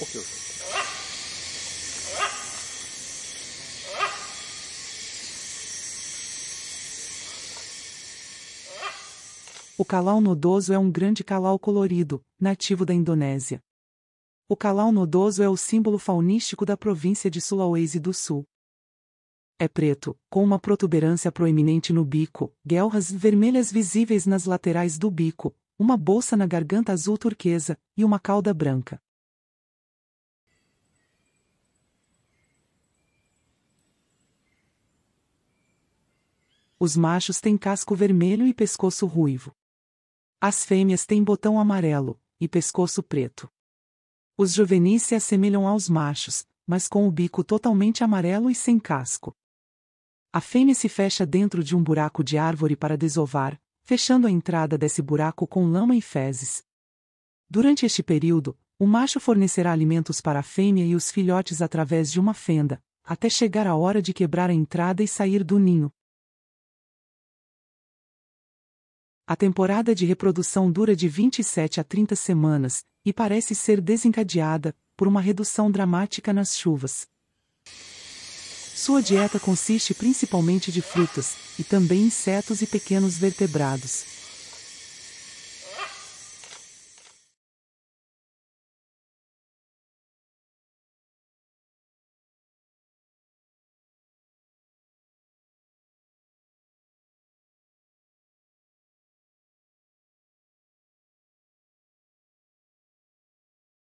o que O calau nodoso é um grande calau colorido, nativo da Indonésia. O calau nodoso é o símbolo faunístico da província de Sulawesi do Sul. É preto, com uma protuberância proeminente no bico, guelras vermelhas visíveis nas laterais do bico, uma bolsa na garganta azul turquesa e uma cauda branca. os machos têm casco vermelho e pescoço ruivo. As fêmeas têm botão amarelo e pescoço preto. Os juvenis se assemelham aos machos, mas com o bico totalmente amarelo e sem casco. A fêmea se fecha dentro de um buraco de árvore para desovar, fechando a entrada desse buraco com lama e fezes. Durante este período, o macho fornecerá alimentos para a fêmea e os filhotes através de uma fenda, até chegar a hora de quebrar a entrada e sair do ninho, A temporada de reprodução dura de 27 a 30 semanas e parece ser desencadeada por uma redução dramática nas chuvas. Sua dieta consiste principalmente de frutas e também insetos e pequenos vertebrados.